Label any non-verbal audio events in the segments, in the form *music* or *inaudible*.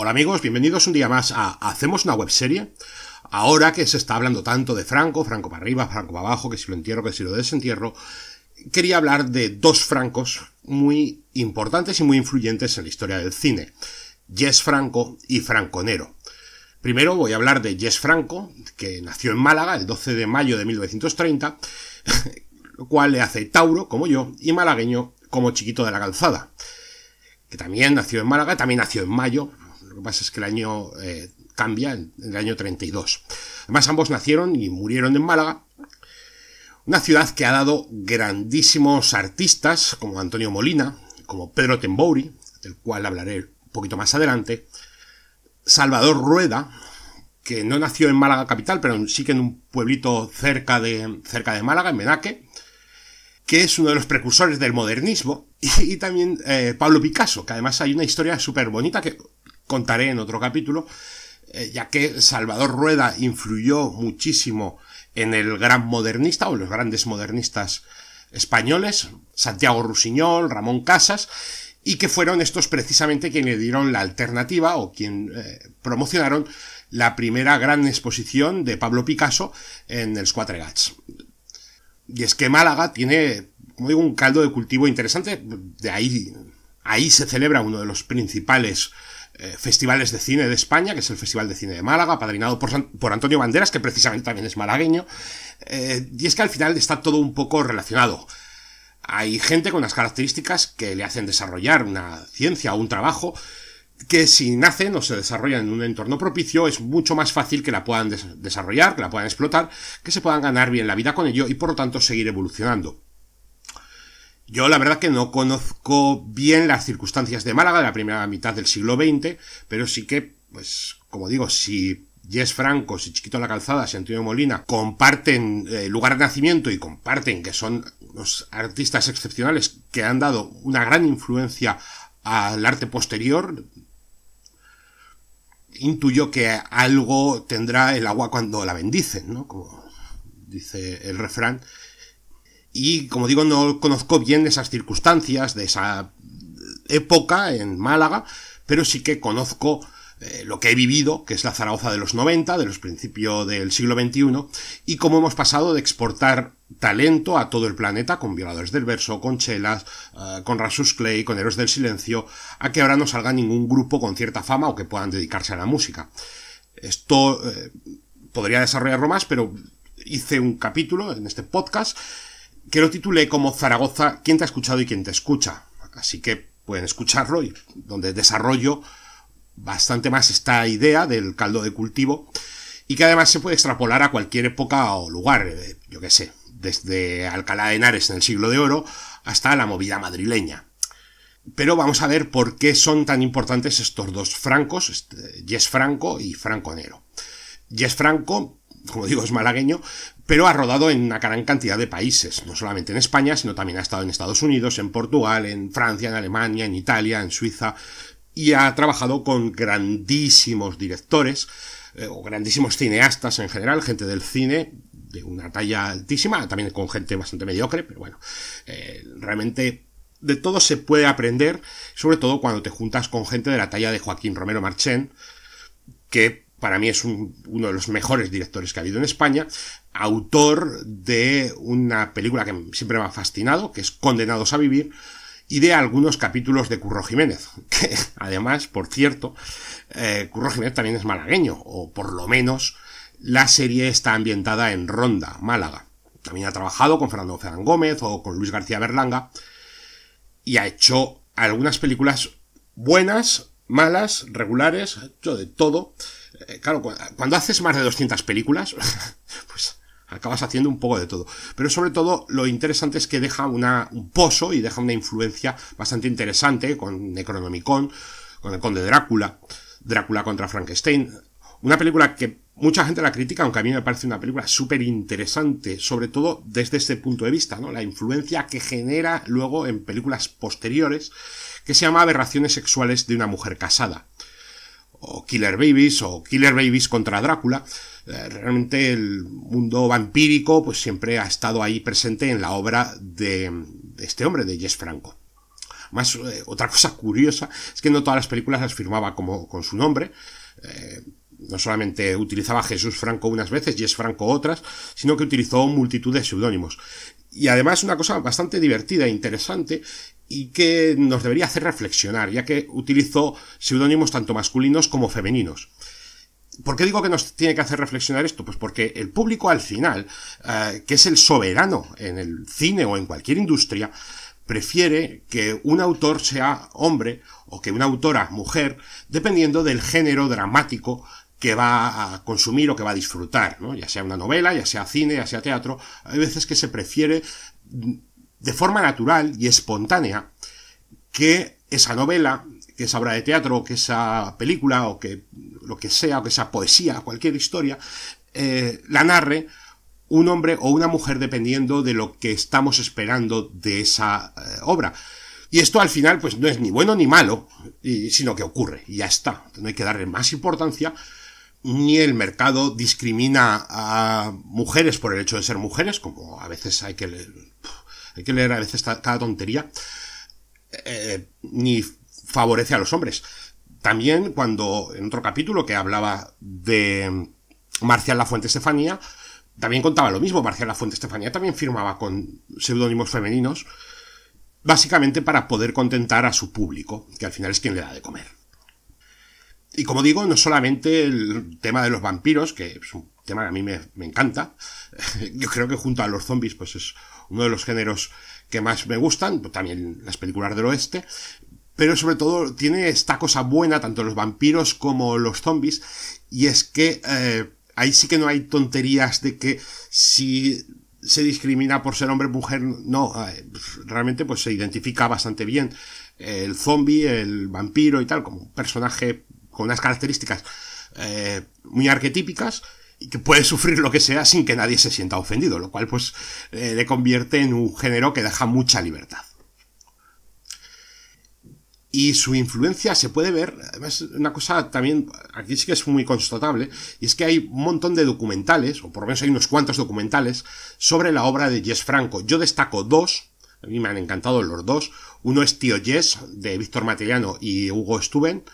Hola amigos, bienvenidos un día más a Hacemos una webserie. Ahora que se está hablando tanto de Franco, Franco para arriba, Franco para abajo, que si lo entierro, que si lo desentierro, quería hablar de dos francos muy importantes y muy influyentes en la historia del cine. Jess Franco y Franco Nero. Primero voy a hablar de Jess Franco, que nació en Málaga el 12 de mayo de 1930, *laughs* lo cual le hace tauro, como yo, y malagueño, como chiquito de la calzada que también nació en Málaga, también nació en mayo, que pasa es que el año eh, cambia, el año 32. Además, ambos nacieron y murieron en Málaga, una ciudad que ha dado grandísimos artistas como Antonio Molina, como Pedro Tembouri, del cual hablaré un poquito más adelante, Salvador Rueda, que no nació en Málaga capital, pero sí que en un pueblito cerca de, cerca de Málaga, en Menaque, que es uno de los precursores del modernismo, *laughs* y, también eh, Pablo Picasso, que además hay una historia súper bonita que contaré en otro capítulo, eh, ya que Salvador Rueda influyó muchísimo en el gran modernista o los grandes modernistas españoles, Santiago Rusiñol, Ramón Casas, y que fueron estos precisamente quienes dieron la alternativa o quien eh, promocionaron la primera gran exposición de Pablo Picasso en el Quatre Gats. Y es que Málaga tiene, como digo, un caldo de cultivo interesante, de ahí, ahí se celebra uno de los principales eh, festivales de cine de España, que es el Festival de Cine de Málaga, padrinado por, Antonio Banderas, que precisamente también es malagueño. Eh, y es que al final está todo un poco relacionado. Hay gente con unas características que le hacen desarrollar una ciencia o un trabajo que si nacen o se desarrollan en un entorno propicio es mucho más fácil que la puedan desarrollar, que la puedan explotar, que se puedan ganar bien la vida con ello y por lo tanto seguir evolucionando. Yo la verdad que no conozco bien las circunstancias de Málaga de la primera mitad del siglo XX, pero sí que, pues, como digo, si Jess Franco, si Chiquito la Calzada, si Antonio Molina comparten el eh, lugar de nacimiento y comparten que son los artistas excepcionales que han dado una gran influencia al arte posterior, intuyo que algo tendrá el agua cuando la bendicen, ¿no? Como dice el refrán, y como digo, no conozco bien esas circunstancias de esa época en Málaga, pero sí que conozco eh, lo que he vivido, que es la Zaragoza de los 90, de los principios del siglo XXI, y cómo hemos pasado de exportar talento a todo el planeta, con Violadores del Verso, con Chelas, eh, con Rasus Clay, con Héroes del Silencio, a que ahora no salga ningún grupo con cierta fama o que puedan dedicarse a la música. Esto eh, podría desarrollarlo más, pero hice un capítulo en este podcast que lo titulé como Zaragoza, quién te ha escuchado y quién te escucha. Así que pueden escucharlo y donde desarrollo bastante más esta idea del caldo de cultivo y que además se puede extrapolar a cualquier época o lugar, eh, yo qué sé, desde Alcalá de Henares en el siglo de oro hasta la movida madrileña. Pero vamos a ver por qué son tan importantes estos dos francos, este, Yes Franco y Franco Nero. Yes Franco como digo, es malagueño, pero ha rodado en una gran cantidad de países, no solamente en España, sino también ha estado en Estados Unidos, en Portugal, en Francia, en Alemania, en Italia, en Suiza, y ha trabajado con grandísimos directores, eh, o grandísimos cineastas en general, gente del cine de una talla altísima, también con gente bastante mediocre, pero bueno, eh, realmente de todo se puede aprender, sobre todo cuando te juntas con gente de la talla de Joaquín Romero Marchén, que para mí es uno de los mejores directores que ha habido en España, autor de una película que siempre me ha fascinado, que es Condenados a Vivir, y de algunos capítulos de Curro Jiménez, *laughs* que además, por cierto, eh, Curro Jiménez también es malagueño, o por lo menos la serie está ambientada en Ronda, Málaga. También ha trabajado con Fernando Fernán Gómez o con Luis García Berlanga, y ha hecho algunas películas buenas, malas, regulares, ha hecho de todo. Eh, claro, cuando haces más de 200 películas, *laughs* pues acabas haciendo un poco de todo. Pero sobre todo lo interesante es que deja un pozo y deja una influencia bastante interesante con Necronomicon, con el Conde Drácula, Drácula contra Frankenstein. Una película que mucha gente la critica, aunque a mí me parece una película súper interesante, sobre todo desde este punto de vista, ¿no? La influencia que genera luego en películas posteriores, que se llama Aberraciones sexuales de una mujer casada o Killer Babies o Killer Babies contra Drácula. Eh, realmente el mundo vampírico pues siempre ha estado ahí presente en la obra de, este hombre, de Jess Franco. Más eh, otra *laughs* cosa curiosa es que no todas las películas las firmaba como con su nombre. Eh, no solamente utilizaba Jesús Franco unas veces, Jess Franco otras, sino que utilizó multitud de seudónimos. Y además una cosa bastante divertida e interesante y que nos debería hacer reflexionar, ya que utilizó seudónimos tanto masculinos como femeninos. ¿Por qué digo que nos tiene que hacer reflexionar esto? Pues porque el público al final, eh, que es el soberano en el cine o en cualquier industria, prefiere que un autor sea hombre o que una autora mujer, dependiendo del género dramático que va a consumir o que va a disfrutar, ¿no? ya sea una novela, ya sea cine, ya sea teatro, hay veces que se prefiere de forma natural y espontánea que esa novela, que esa obra de teatro, que esa película, o que lo que sea, o que esa poesía, cualquier historia, eh, la narre un hombre o una mujer dependiendo de lo que estamos esperando de esa eh, obra. Y esto al final pues no es ni bueno ni malo, sino que ocurre y ya está. No hay que darle más importancia, ni el mercado discrimina a mujeres por el hecho de ser mujeres, como a veces hay que hay que leer a veces cada tontería, eh, ni favorece a los hombres. También cuando, en otro capítulo que hablaba de Marcial La Fuente Estefanía, también contaba lo mismo, Marcial La Fuente Estefanía también firmaba con seudónimos femeninos, básicamente para poder contentar a su público, que al final es quien le da de comer. Y como digo, no solamente el tema de los vampiros, que es un tema que a mí me, encanta. *laughs* Yo creo que junto a los zombies, pues es uno de los géneros que más me gustan, pues, también las películas del oeste, pero sobre todo tiene esta cosa buena, tanto los vampiros como los zombies, y es que eh, ahí sí que no hay tonterías de que si se discrimina por ser hombre o mujer, no, eh, pues, realmente pues se identifica bastante bien el zombie, el vampiro y tal, como un personaje con unas características eh, muy arquetípicas, y que puede sufrir lo que sea sin que nadie se sienta ofendido, lo cual pues eh, le convierte en un género que deja mucha libertad. Y su influencia se puede ver, además una cosa también, aquí sí que es muy constatable, y es que hay un montón de documentales, o por lo menos hay unos cuantos documentales, sobre la obra de Jess Franco. Yo destaco dos, a mí me han encantado los dos. Uno es Tío Jess, de Víctor Matellano y Hugo Stuben,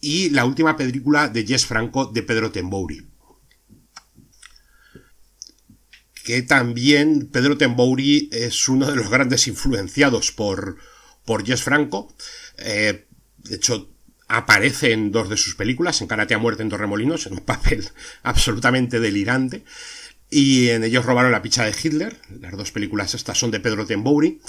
y la última película de Jess Franco, de Pedro Tembouri. que también Pedro Tembouri es uno de los grandes influenciados por, por Jess Franco. Eh, de hecho, aparece en dos de sus películas, en Karate a Muerte en Torremolinos, en un papel *laughs* absolutamente delirante. Y en ellos robaron la picha de Hitler. Las dos películas estas son de Pedro Tembouri.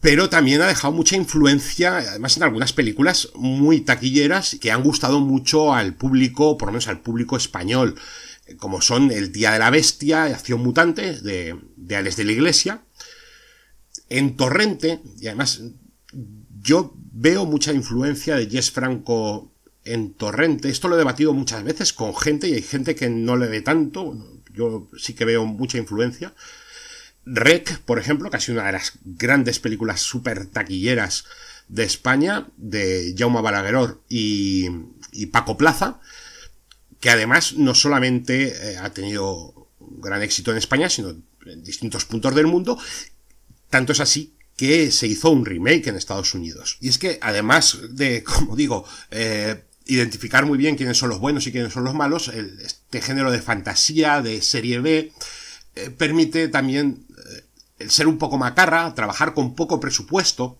Pero también ha dejado mucha influencia, además en algunas películas muy taquilleras que han gustado mucho al público, por lo menos al público español como son El Día de la Bestia, Acción Mutante, de, de Alex de la Iglesia. En Torrente, y además yo veo mucha influencia de Jess Franco en Torrente. Esto lo he debatido muchas veces con gente y hay gente que no le ve tanto. Yo sí que veo mucha influencia. Rec, por ejemplo, que ha sido una de las grandes películas super taquilleras de España, de Jaume Balagueror y, y Paco Plaza que además no solamente eh, ha tenido un gran éxito en España, sino en distintos puntos del mundo. Tanto es así que se hizo un remake en Estados Unidos. Y es que además de, *laughs* como digo, eh, identificar muy bien quiénes son los buenos y quiénes son los malos, este género de fantasía, de serie B, eh, permite también el ser un poco macarra, trabajar con poco presupuesto,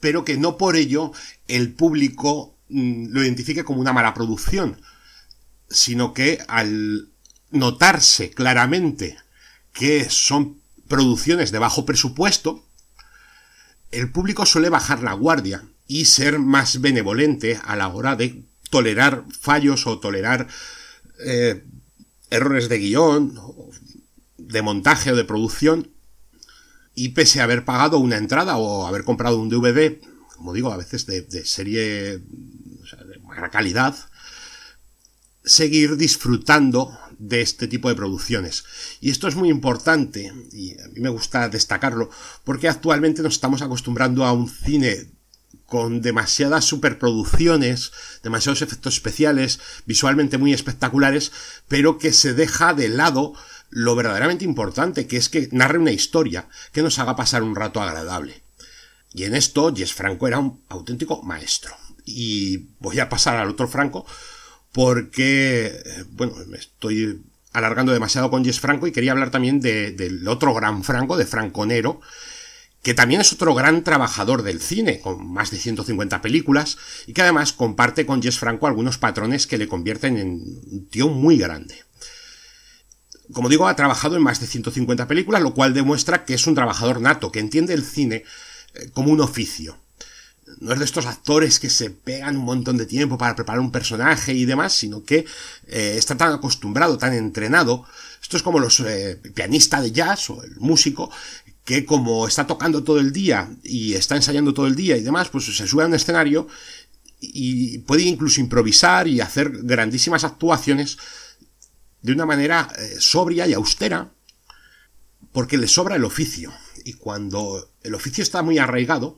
pero que no por ello el público Mm, lo identifique como una mala producción, sino que al notarse claramente que son producciones de bajo presupuesto, el público suele bajar la guardia y ser más benevolente a la hora de tolerar fallos o tolerar eh, errores de guión, de montaje o de producción, y pese a haber pagado una entrada o haber comprado un DVD, como digo, a veces de serie calidad, seguir disfrutando de este tipo de producciones. Y esto es muy importante, y a mí me gusta destacarlo, porque actualmente nos estamos acostumbrando a un cine con demasiadas superproducciones, demasiados efectos especiales, visualmente muy espectaculares, pero que se deja de lado lo verdaderamente importante, que es que narre una historia, que nos haga pasar un rato agradable. Y en esto, Jess Franco era un auténtico maestro y voy a pasar al otro Franco porque, eh, bueno, me estoy alargando demasiado con Jess Franco y quería hablar también del otro gran Franco, de Franconero, que también es otro gran trabajador del cine, con más de 150 películas, y que además comparte con Jess Franco algunos patrones que le convierten en un tío muy grande. Como digo, ha trabajado en más de 150 películas, lo cual demuestra que es un trabajador nato, que entiende el cine eh, como un oficio no es de estos actores que se pegan un montón de tiempo para preparar un personaje y demás, sino que eh, está tan acostumbrado, tan entrenado. Esto es como los eh, pianistas de jazz o el músico que como está tocando todo el día y está ensayando todo el día y demás, pues se sube a un escenario y puede incluso improvisar y hacer grandísimas actuaciones de una manera eh, sobria y austera, porque le sobra el oficio. Y cuando el oficio está muy arraigado,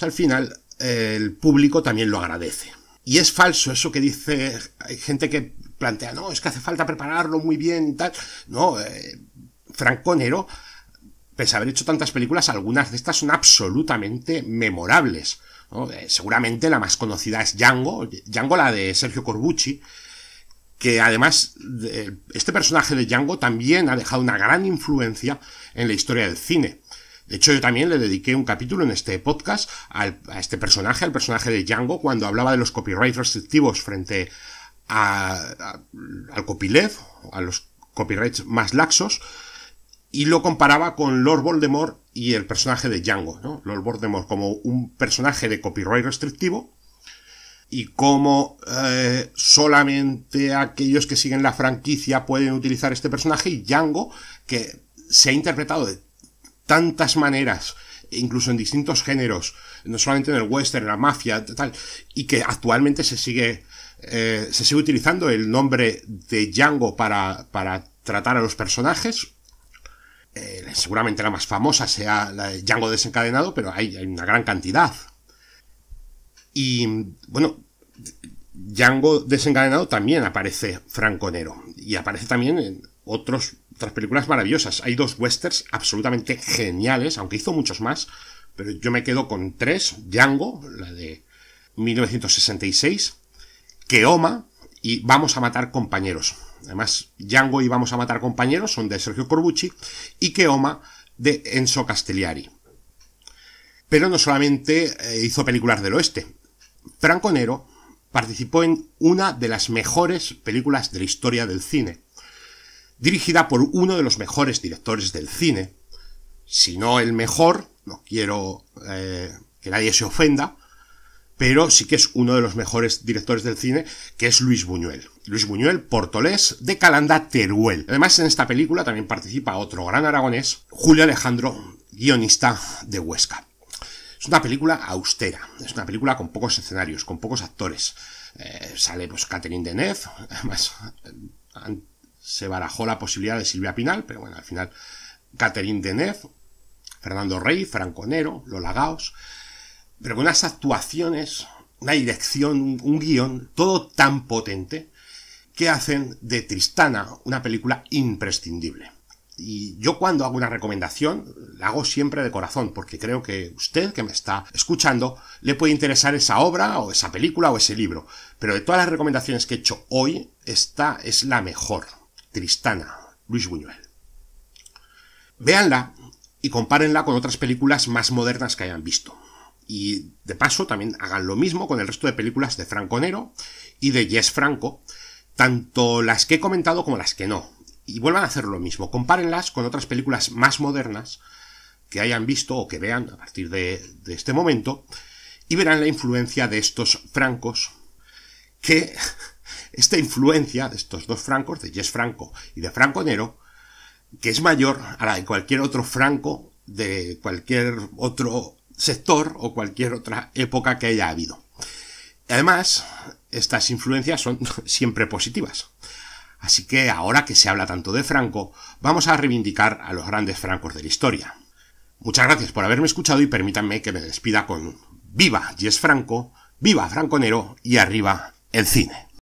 al final el público también lo agradece. Y es falso eso que dice, hay gente que plantea, no, es que hace falta prepararlo muy bien y tal. No, eh, Franco Nero, pese a haber hecho tantas películas, algunas de estas son absolutamente memorables. Eh, seguramente la más conocida es Django, Django la de Sergio Corbucci, que además este personaje de Django también ha dejado una gran influencia en la historia del cine. De hecho, yo también le dediqué un capítulo en este podcast a este personaje, al personaje de Django, cuando hablaba de los copyrights restrictivos frente al copyleft, a los copyrights más laxos, y lo comparaba con Lord Voldemort y el personaje de Django, ¿no? Lord Voldemort como un personaje de copyright restrictivo y como eh, solamente aquellos que siguen la franquicia pueden utilizar este personaje y Django que se ha interpretado de tantas maneras, incluso en distintos géneros, no solamente en el western, en la mafia, tal, y que actualmente se sigue, eh, se sigue utilizando el nombre de Django para, para tratar a los personajes. Eh, seguramente la más famosa sea la Django desencadenado, pero hay, hay una gran cantidad. Y bueno, Django desencadenado también aparece Franco Nero. Y aparece también en, otros, otras películas maravillosas. Hay dos westerns absolutamente geniales, aunque hizo muchos más, pero yo me quedo con tres, Django, la de 1966, Keoma y Vamos a matar compañeros. Además, Django y Vamos a matar compañeros son de Sergio Corbucci y Keoma de Enzo Castellari. Pero no solamente eh, hizo películas del oeste. Franco Nero participó en una de las mejores películas de la historia del cine, dirigida por uno de los mejores directores del cine, si no el mejor, no quiero eh, que nadie se ofenda, pero sí que es uno de los mejores directores del cine, que es Luis Buñuel. Luis Buñuel, portolés de Calanda Teruel. Además, en esta película también participa otro gran aragonés, Julio Alejandro, guionista de Huesca. Es una película austera, es una película con pocos escenarios, con pocos actores. Eh, sale pues Catherine Deneuve, *laughs* además, eh, se barajó la posibilidad de Silvia Pinal, pero bueno, al final Catherine Deneuve, Fernando Rey, Franco Nero, Lola Gaos, pero con unas actuaciones, una dirección, un guión, todo tan potente que hacen de Tristana una película imprescindible. Y yo cuando hago una recomendación, la hago siempre de corazón, porque creo que usted que me está escuchando le puede interesar esa obra o esa película o ese libro. Pero de todas las recomendaciones que he hecho hoy, esta es la mejor. Tristana, Luis Buñuel. Véanla y compárenla con otras películas más modernas que hayan visto. Y de paso también hagan lo mismo con el resto de películas de Franco Nero y de Jess Franco, tanto las que he comentado como las que no. Y vuelvan a hacer lo mismo, compárenlas con otras películas más modernas que hayan visto o que vean a partir de, de este momento y verán la influencia de estos francos que esta influencia de estos dos francos, de Yes Franco y de Franco Nero, que es mayor a la de cualquier otro franco de cualquier otro sector o cualquier otra época que haya habido. Además, estas influencias son *laughs* siempre positivas. Así que ahora que se habla tanto de Franco, vamos a reivindicar a los grandes francos de la historia. Muchas gracias por haberme escuchado y permítanme que me despida con Viva Yes Franco, viva Franco Nero y arriba el cine.